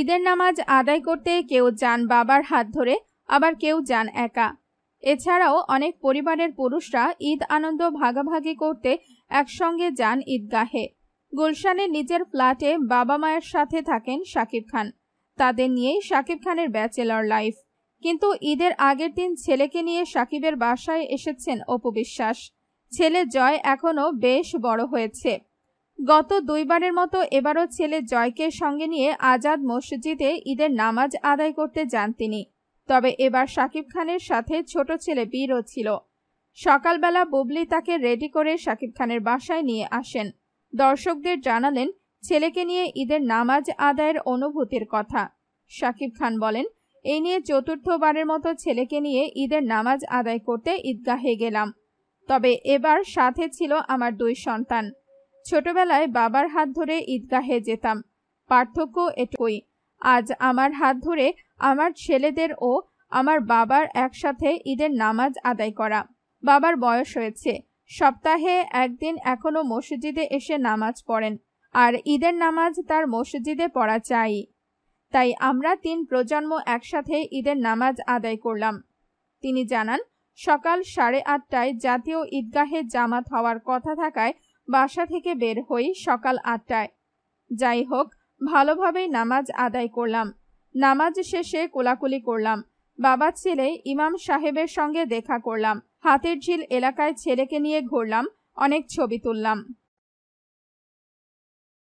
ঈদের নামাজ আদায় করতে কেউ যান বাবার হাত ধরে আবার কেউ যান একা এছাড়াও অনেক পরিবারের পুরুষরা ঈদ আনন্দ ভাগাভাগি করতে একসঙ্গে যান ঈদগাহে গুলশানের নিজের ফ্ল্যাটে বাবা মায়ের সাথে থাকেন শাকিব খান তাদের নিয়েই শাকিব খানের ব্যাচেলর লাইফ কিন্তু ঈদের আগের দিন ছেলেকে নিয়ে শাকিবের বাসায় এসেছেন অপবিশ্বাস ছেলে জয় এখনও বেশ বড় হয়েছে গত দুইবারের মতো এবারও ছেলে জয়কে সঙ্গে নিয়ে আজাদ মসজিদে ঈদের নামাজ আদায় করতে যান তিনি তবে এবার শাকিব খানের সাথে ছোট ছেলে বীরও ছিল সকালবেলা বুবলি তাকে রেডি করে শাকিব খানের বাসায় নিয়ে আসেন দর্শকদের জানালেন ছেলেকে নিয়ে ঈদের নামাজ আদায়ের অনুভূতির কথা শাকিব খান বলেন এই নিয়ে চতুর্থবারের মতো ছেলেকে নিয়ে ঈদের নামাজ আদায় করতে ঈদগাহে গেলাম তবে এবার সাথে ছিল আমার দুই সন্তান ছোটবেলায় বাবার হাত ধরে ঈদগাহে যেতাম পার্থক্য এটুকুই আজ আমার হাত ধরে আমার ছেলেদের ও আমার বাবার একসাথে ঈদের নামাজ আদায় করা বাবার বয়স হয়েছে সপ্তাহে একদিন এখনও মসজিদে এসে নামাজ পড়েন আর ঈদের নামাজ তার মসজিদে পড়া চাই তাই আমরা তিন প্রজন্ম একসাথে ঈদের নামাজ আদায় করলাম তিনি জানান সকাল সাড়ে আটটায় জাতীয় ঈদগাহে জামাত হওয়ার কথা থাকায় বাসা থেকে বের হই সকাল আটটায় যাই হোক ভালোভাবেই নামাজ আদায় করলাম নামাজ শেষে কোলাকুলি করলাম বাবা ছেলে ইমাম সাহেবের সঙ্গে দেখা করলাম হাতের ঝিল এলাকায় ছেলেকে নিয়ে ঘুরলাম অনেক ছবি তুললাম